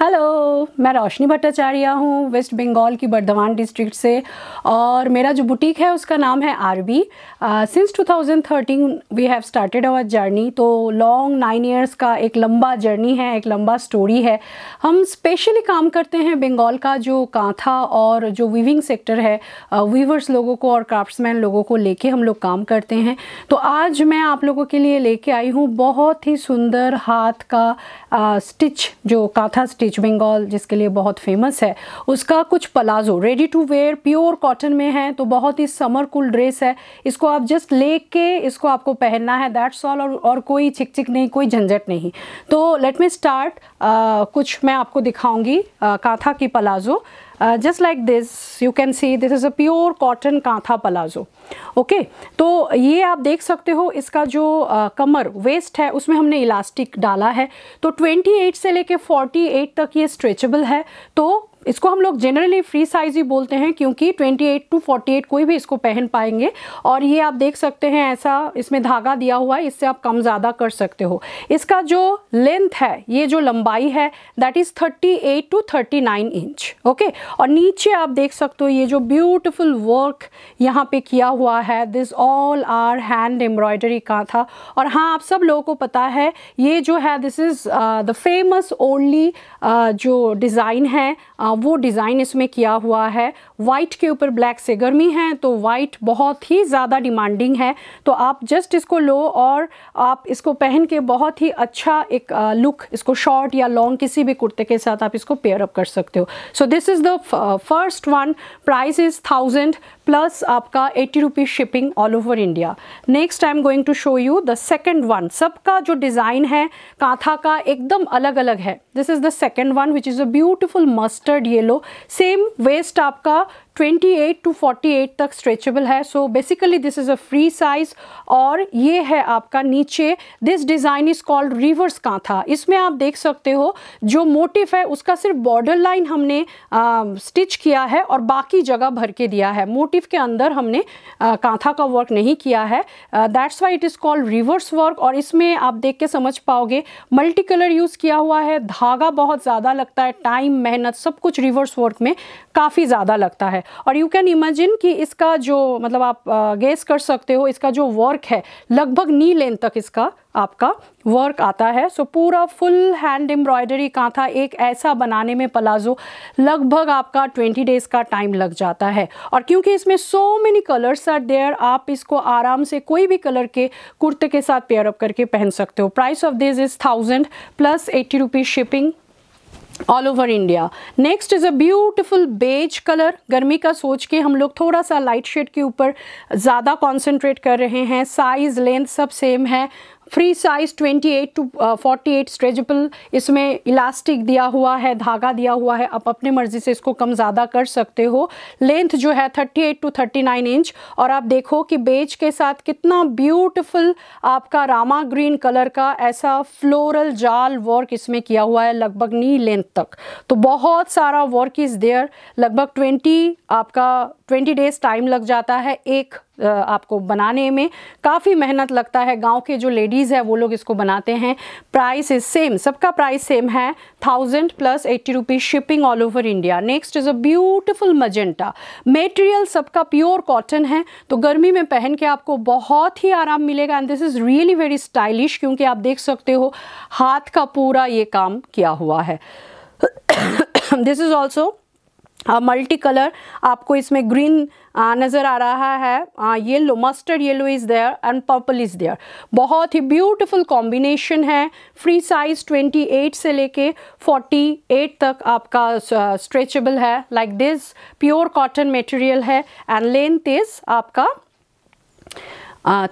hello मैं रोशनी भट्टाचार्य हूँ waste Bengal की बर्धमान डिस्ट्रिक्ट से और मेरा जो बुटीक है उसका नाम है RB since 2013 we have started our journey तो लॉन्ग नाइन इयर्स का एक लंबा जर्नी है एक लंबा स्टोरी है हम स्पेशली काम करते हैं बंगाल का जो कांथा और जो वीविंग सेक्टर है वीवर्स लोगों को और क्राफ्ट्समैन लोगों को लेके हम लोग काम करते हैं तो आज मैं आप लोगों के लिए लेके आई हूँ बहुत ही सुंदर हाथ का स्टिच जो कांथा स्टिच स्टिच बंगाल जिसके लिए बहुत फेमस है उसका कुछ palazzo ready to wear pure cotton में है तो बहुत ही समर कूल ड्रेस है इसको आप जस्ट ले के इसको आपको पहनना है दैट्स ऑल और, और कोई छिक छिक नहीं कोई झंझट नहीं तो लेट मी स्टार्ट कुछ मैं आपको दिखाऊंगी uh, कांथा की palazzo just like this you can see this is a pure cotton Kantha palazzo okay तो ये आप देख सकते हो इसका जो uh, कमर वेस्ट है उसमें हमने इलास्टिक डाला है तो 28 से लेके 48 तक ये स्ट्रेचेबल है तो इसको हम लोग जनरली फ्री साइज ही बोलते हैं क्योंकि 28 टू 48 कोई भी इसको पहन पाएंगे और ये आप देख सकते हैं ऐसा इसमें धागा दिया हुआ है इससे आप कम ज़्यादा कर सकते हो इसका जो लेंथ है ये जो लंबाई है that is 38 to 39 inch okay और नीचे आप देख सकते हो ये जो ब्यूटिफुल वर्क यहाँ पे किया हुआ है this all are hand embroidery का था और हाँ आप सब लोगों को पता है ये जो है this is the famous only जो डिज़ाइन है uh, वो डिज़ाइन इसमें किया हुआ है वाइट के ऊपर ब्लैक से गर्मी है तो वाइट बहुत ही ज़्यादा डिमांडिंग है तो आप जस्ट इसको लो और आप इसको पहन के बहुत ही अच्छा एक लुक इसको शॉर्ट या लॉन्ग किसी भी कुर्ते के साथ आप इसको पेयर अप कर सकते हो so this is the first one price is thousand plus आपका eighty rupees shipping all over India next I am going to show you the second one सबका जो डिज़ाइन है कांथा का एकदम अलग अलग है this is the second one which is a beautiful mustard ये लो सेम वेस्ट आपका 28 टू 48 तक स्ट्रेचेबल है so basically this is a free size और ये है आपका नीचे this design is called reverse Kantha इसमें आप देख सकते हो जो मोटिफ है उसका सिर्फ बॉर्डर लाइन हमने स्टिच किया है और बाकी जगह भर के दिया है मोटिफ के अंदर हमने आ, कांथा का वर्क नहीं किया है that's why it is called reverse work और इसमें आप देख के समझ पाओगे मल्टी कलर यूज़ किया हुआ है धागा बहुत ज़्यादा लगता है टाइम मेहनत सब कुछ रिवर्स वर्क में काफ़ी ज़्यादा लगता है और यू कैन इमेजिन कि इसका जो मतलब आप गेस कर सकते हो इसका जो वर्क है लगभग नी लेंथ तक इसका आपका वर्क आता है सो so, पूरा फुल हैंड एम्ब्रॉयडरी कहाँ था एक ऐसा बनाने में प्लाजो लगभग आपका 20 डेज़ का टाइम लग जाता है और क्योंकि इसमें so many colours are there आप इसको आराम से कोई भी कलर के कुर्ते के साथ पेयरअप करके पहन सकते हो price of this is thousand plus eighty rupees shipping all over India next is a beautiful beige colour गर्मी का सोच के हम लोग थोड़ा सा लाइट शेड के ऊपर ज़्यादा कॉन्सेंट्रेट कर रहे हैं साइज़ लेंथ सब सेम है फ्री साइज 28 टू 48 स्ट्रेचबल इसमें इलास्टिक दिया हुआ है धागा दिया हुआ है आप अपने मर्ज़ी से इसको कम ज़्यादा कर सकते हो लेंथ जो है 38 टू 39 इंच और आप देखो कि बेज के साथ कितना ब्यूटीफुल आपका रामा ग्रीन कलर का ऐसा फ्लोरल जाल वर्क इसमें किया हुआ है लगभग नी लेंथ तक तो बहुत सारा वर्क इज़ देयर लगभग 20 आपका 20 डेज टाइम लग जाता है एक आपको बनाने में काफ़ी मेहनत लगता है गांव के जो लेडीज़ है वो लोग इसको बनाते हैं प्राइस इज़ सेम सबका प्राइस सेम है thousand plus eighty rupees shipping all over India next is a beautiful magenta material सबका प्योर कॉटन है तो गर्मी में पहन के आपको बहुत ही आराम मिलेगा and this is really very stylish क्योंकि आप देख सकते हो हाथ का पूरा ये काम किया हुआ है this is also multi colour आपको इसमें ग्रीन नज़र आ रहा है yellow mustard yellow is there and purple is there बहुत ही ब्यूटीफुल कॉम्बिनेशन है फ्री साइज़ 28 से लेके 48 तक आपका स्ट्रेचेबल है like this pure cotton material है एंड लेंथ इज़ आपका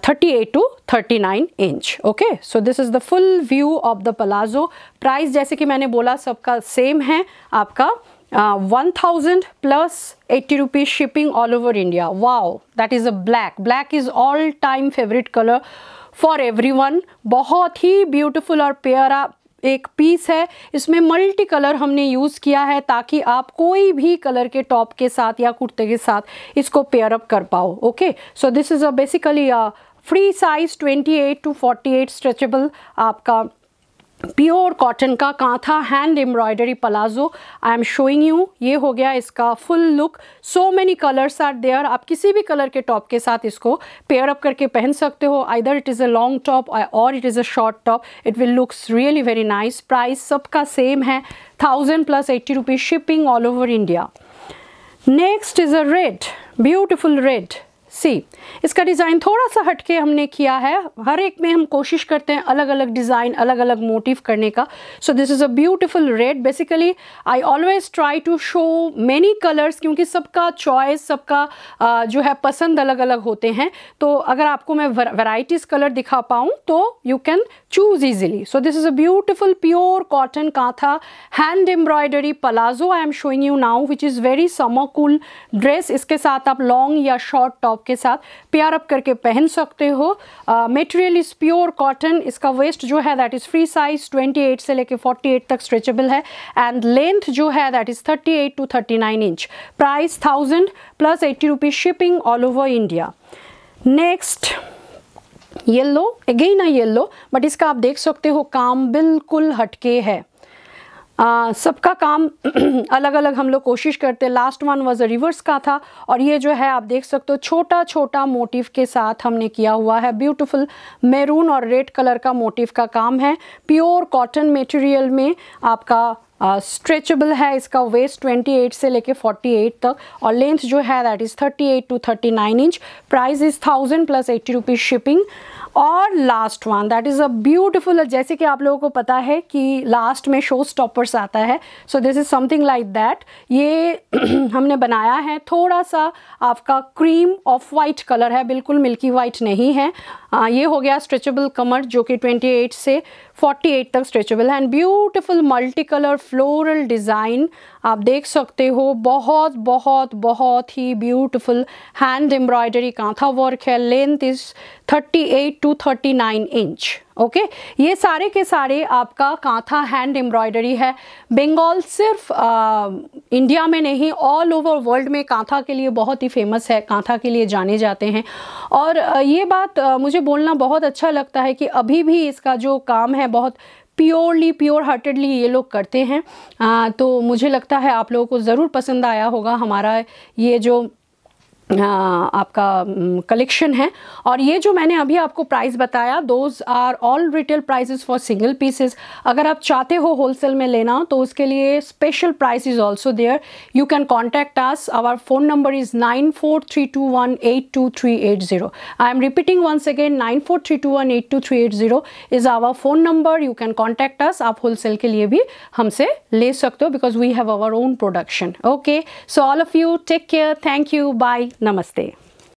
thirty eight to thirty nine inch okay so this is the full view of the palazzo price जैसे कि मैंने बोला सबका सेम है आपका one thousand plus eighty rupees shipping all over India wow that is a black black is all time favourite colour for everyone बहुत ही beautiful और प्यारा एक पीस है इसमें मल्टी कलर हमने यूज़ किया है ताकि आप कोई भी कलर के टॉप के साथ या कुर्ते के साथ इसको पेयर अप कर पाओ okay so this is a basically free size 28 to 48 stretchable आपका प्योर कॉटन का Kantha hand embroidery palazzo I am showing you ये हो गया इसका full look so many colours are there आप किसी भी कलर के टॉप के साथ इसको पेयर अप करके पहन सकते हो either it is a long top और it is a short top it will looks really very nice price सबका सेम है thousand plus eighty rupees shipping all over India next is a red beautiful red see इसका design थोड़ा सा हटके हमने किया है हर एक में हम कोशिश करते हैं अलग अलग डिज़ाइन अलग अलग मोटिव करने का so this is a beautiful red basically I always try to show many colours क्योंकि सबका चॉइस सबका जो है पसंद अलग अलग होते हैं तो अगर आपको मैं वेराइटीज़ कलर दिखा पाऊँ तो you can choose easily so this is a beautiful pure cotton Kantha hand embroidery palazzo I am showing you now which is very समोकुल ड्रेस इसके साथ आप लॉन्ग या शॉर्ट टॉप के साथ प्यार अप करके पहन सकते हो मेटेरियल इज़ प्योर कॉटन इसका वेस्ट जो है दैट इज़ फ्री साइज़ 28 से लेके 48 तक स्ट्रेचेबल है एंड लेंथ जो है that is 38 to 39 inch price thousand plus eighty rupees shipping all over India next yellow again a yellow but इसका आप देख सकते हो काम बिल्कुल हटके है सबका काम अलग अलग हम लोग कोशिश करते last one was a reverse का था और ये जो है आप देख सकते हो छोटा छोटा मोटिव के साथ हमने किया हुआ है ब्यूटीफुल मैरून और रेड कलर का मोटिव का काम है प्योर कॉटन मटेरियल में आपका स्ट्रेचेबल uh, है इसका वेस्ट 28 से लेके 48 तक और लेंथ जो है that is 38 to 39 inch price is thousand plus eighty rupees shipping और last one that is a beautiful जैसे कि आप लोगों को पता है कि लास्ट में शो स्टॉपर्स आता है so this is something like that ये हमने बनाया है थोड़ा सा आपका क्रीम ऑफ वाइट कलर है बिल्कुल मिल्की वाइट नहीं है आ, ये हो गया स्ट्रेचेबल कमर जो कि 28 से 48 तक स्ट्रेचेबल है and beautiful multi colour floral design आप देख सकते हो बहुत बहुत बहुत ही beautiful hand embroidery kantha work है length is 38 to 39 inch okay ये सारे के सारे आपका कांथा हैंड एम्ब्रॉयडरी है बंगाल सिर्फ आ, इंडिया में नहीं ऑल ओवर वर्ल्ड में कांथा के लिए बहुत ही फेमस है कांथा के लिए जाने जाते हैं और ये बात आ, मुझे बोलना बहुत अच्छा लगता है कि अभी भी इसका जो काम है बहुत प्योरली प्योर हार्टेडली ये लोग करते हैं आ, तो मुझे लगता है आप लोगों को ज़रूर पसंद आया होगा हमारा ये जो हाँ, आपका कलेक्शन है और ये जो मैंने अभी आपको प्राइस बताया those are all retail prices for single pieces अगर आप चाहते हो होलसेल में लेना तो उसके लिए special price is also there you can contact us our phone number is nine four three two one eight two three eight zero I am repeating once again nine four three two one eight two three eight zero is our phone number you can contact us आप wholesale के लिए भी हमसे ले सकते हो because we have our own production okay so all of you take care thank you bye नमस्ते